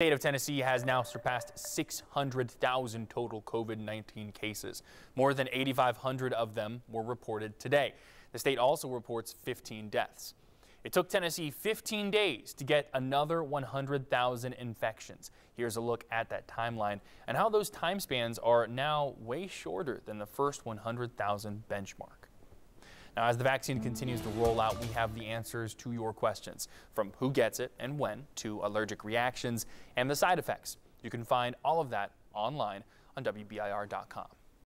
state of Tennessee has now surpassed 600,000 total COVID-19 cases. More than 8,500 of them were reported today. The state also reports 15 deaths. It took Tennessee 15 days to get another 100,000 infections. Here's a look at that timeline and how those time spans are now way shorter than the first 100,000 benchmark. Now, as the vaccine continues to roll out, we have the answers to your questions from who gets it and when to allergic reactions and the side effects. You can find all of that online on WBIR.com.